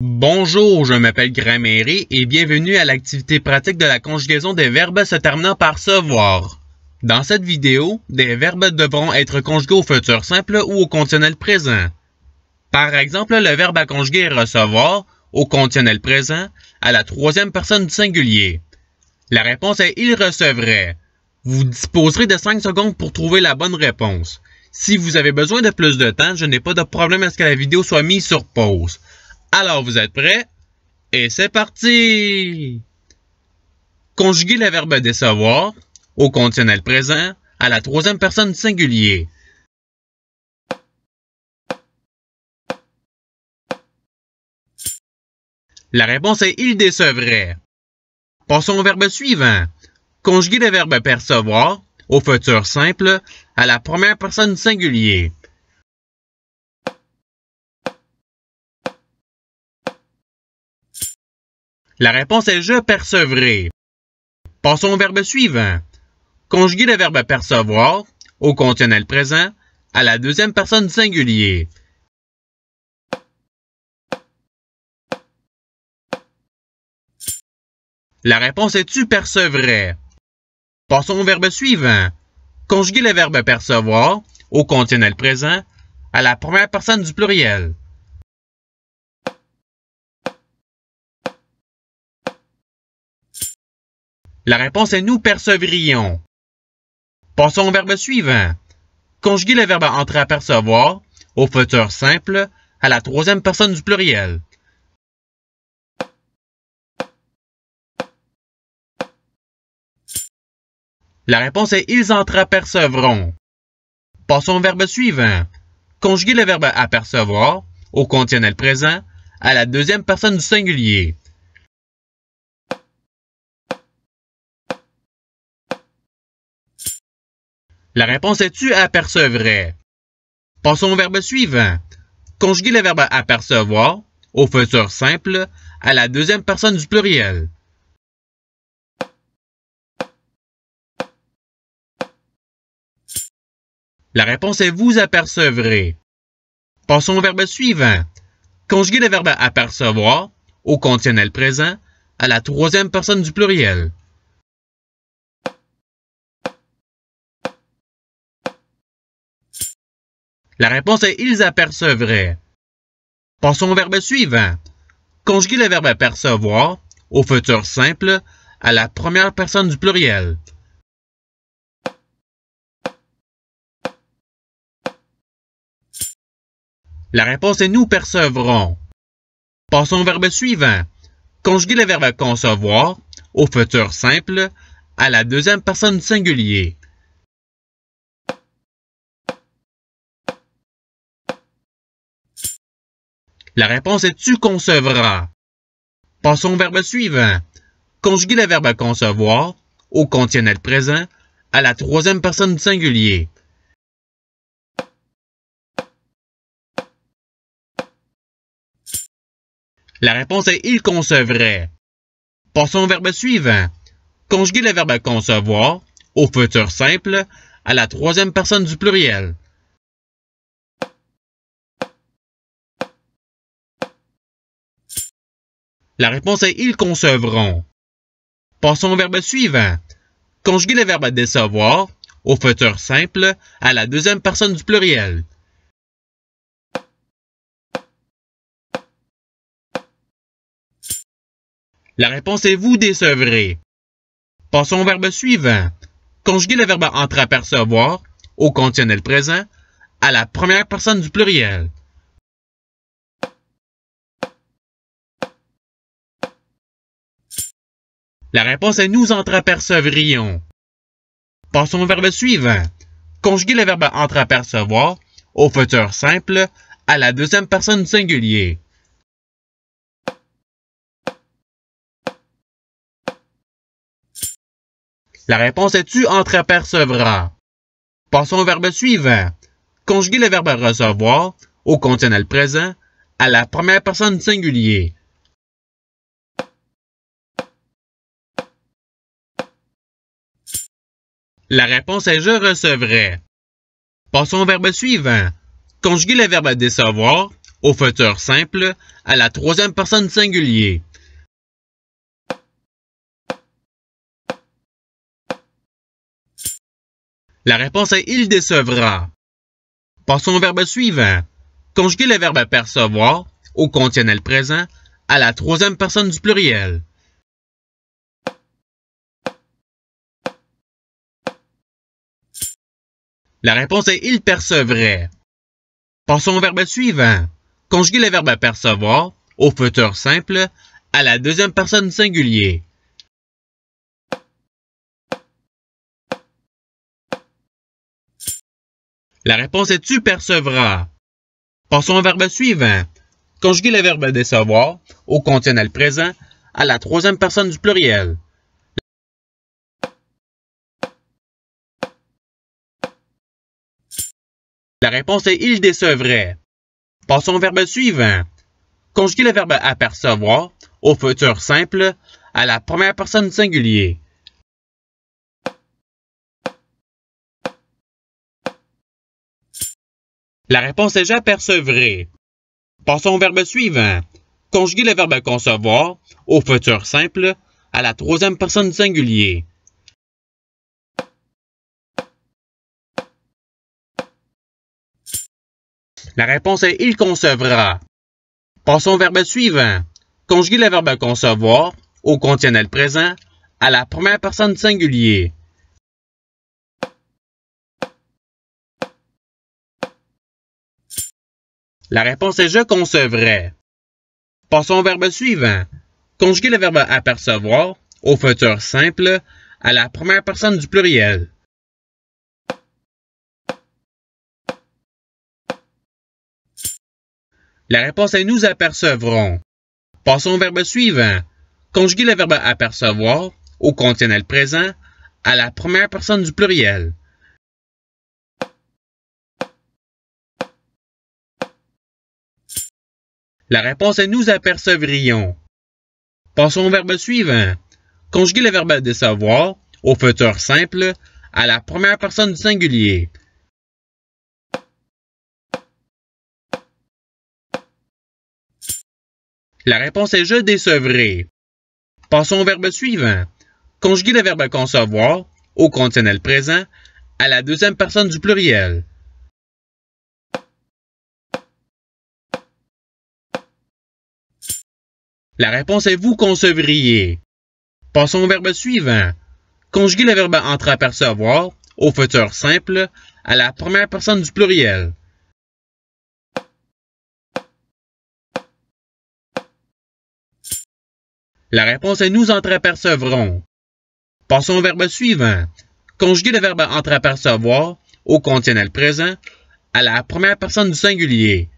Bonjour, je m'appelle Grammairi et bienvenue à l'activité pratique de la conjugaison des verbes se terminant par se Dans cette vidéo, des verbes devront être conjugués au futur simple ou au conditionnel présent. Par exemple, le verbe à conjuguer est recevoir au conditionnel présent à la troisième personne du singulier. La réponse est il recevrait. Vous disposerez de 5 secondes pour trouver la bonne réponse. Si vous avez besoin de plus de temps, je n'ai pas de problème à ce que la vidéo soit mise sur pause. Alors vous êtes prêts? Et c'est parti! Conjuguez le verbe décevoir au conditionnel présent à la troisième personne singulier. La réponse est il décevrait. Passons au verbe suivant. Conjuguez le verbe percevoir au futur simple à la première personne singulier. La réponse est je percevrai. Passons au verbe suivant. Conjugue le verbe percevoir au conditionnel présent à la deuxième personne du singulier. La réponse est tu percevrais. Passons au verbe suivant. Conjuguer le verbe percevoir au conditionnel présent à la première personne du pluriel. La réponse est nous percevrions. Passons au verbe suivant. Conjuguez le verbe entreapercevoir » au futur simple à la troisième personne du pluriel. La réponse est ils entreapercevront. Passons au verbe suivant. Conjuguez le verbe apercevoir au conditionnel présent à la deuxième personne du singulier. La réponse est-tu apercevrais ». Passons au verbe suivant. Conjuguez le verbe apercevoir au futur simple à la deuxième personne du pluriel. La réponse est vous apercevrez. Passons au verbe suivant. Conjuguez le verbe apercevoir au conditionnel présent à la troisième personne du pluriel. La réponse est ils apercevraient. Passons au verbe suivant. Conjuguez le verbe apercevoir au futur simple à la première personne du pluriel. La réponse est nous percevrons. Passons au verbe suivant. Conjuguez le verbe concevoir au futur simple à la deuxième personne du singulier. La réponse est tu concevras. Passons au verbe suivant. Conjuguez le verbe concevoir au conditionnel présent à la troisième personne du singulier. La réponse est il concevrait. Passons au verbe suivant. Conjuguez le verbe concevoir au futur simple à la troisième personne du pluriel. La réponse est ils concevront. Passons au verbe suivant. Conjuguez le verbe décevoir au futur simple à la deuxième personne du pluriel. La réponse est vous décevrez. Passons au verbe suivant. Conjuguez le verbe entre apercevoir au conditionnel présent à la première personne du pluriel. La réponse est nous entreapercevrions. Passons au verbe suivant. Conjuguez le verbe entreapercevoir au futur simple à la deuxième personne singulier. La réponse est tu entreapercevras. Passons au verbe suivant. Conjuguez le verbe recevoir au conditionnel présent à la première personne singulier. La réponse est je recevrai. Passons au verbe suivant. Conjuguez le verbe décevoir au futur simple à la troisième personne singulier. La réponse est il décevra. Passons au verbe suivant. Conjuguez le verbe percevoir au conditionnel présent à la troisième personne du pluriel. La réponse est il percevrait. Passons au verbe suivant. Conjuguez le verbe percevoir au futur simple à la deuxième personne singulier. La réponse est tu percevras. Passons au verbe suivant. Conjuguez le verbe décevoir au conditionnel présent à la troisième personne du pluriel. La réponse est il décevrait. Passons au verbe suivant. Conjuguez le verbe apercevoir au futur simple à la première personne singulier. La réponse est j'apercevrai. Passons au verbe suivant. Conjuguez le verbe concevoir au futur simple à la troisième personne singulier. La réponse est il concevra. Passons au verbe suivant. Conjuguez le verbe concevoir au conditionnel présent à la première personne du singulier. La réponse est je concevrai. Passons au verbe suivant. Conjuguez le verbe apercevoir au futur simple à la première personne du pluriel. La réponse est nous apercevrons. Passons au verbe suivant. Conjuguez le verbe apercevoir au conditionnel présent à la première personne du pluriel. La réponse est nous apercevrions. Passons au verbe suivant. Conjuguez le verbe décevoir au futur simple à la première personne du singulier. La réponse est je décevrai. Passons au verbe suivant. Conjuguez le verbe concevoir au conditionnel présent à la deuxième personne du pluriel. La réponse est vous concevriez. Passons au verbe suivant. Conjuguez le verbe entre apercevoir au futur simple à la première personne du pluriel. La réponse est nous entreapercevrons. Passons au verbe suivant. Conjuguez le verbe entreapercevoir au conditionnel présent à la première personne du singulier.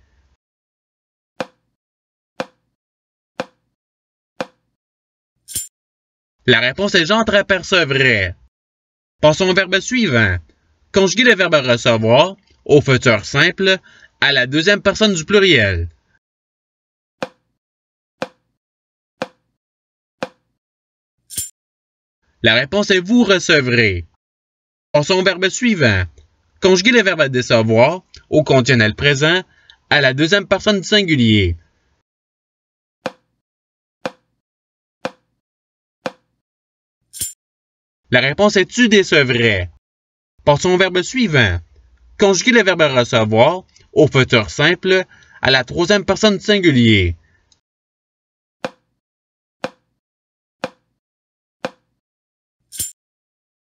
La réponse est j'entreapercevrai. Passons au verbe suivant. Conjuguez le verbe recevoir au futur simple à la deuxième personne du pluriel. La réponse est vous recevrez. Passons au verbe suivant. Conjuguez le verbe à décevoir au conditionnel présent à la deuxième personne singulier. La réponse est tu décevrais. Passons au verbe suivant. Conjuguez le verbe recevoir au futur simple à la troisième personne singulier.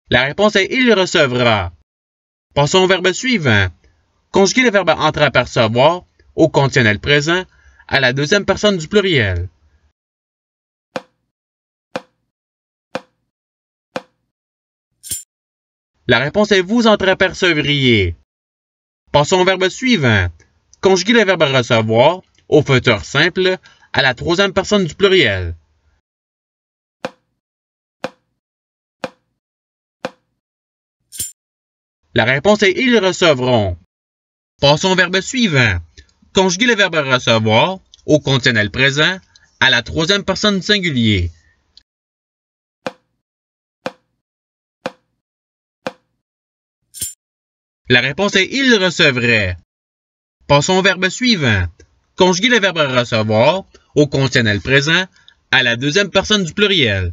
La réponse est il recevra. Passons au verbe suivant. Conjuguez le verbe entrepercevoir » au conditionnel présent à la deuxième personne du pluriel. La réponse est vous entreapercevriez. Passons au verbe suivant. Conjuguez le verbe recevoir au futur simple à la troisième personne du pluriel. La réponse est ils recevront. Passons au verbe suivant. Conjuguez le verbe recevoir au conditionnel présent à la troisième personne du singulier. La réponse est ils recevraient ». Passons au verbe suivant. Conjuguez le verbe recevoir au conditionnel présent à la deuxième personne du pluriel.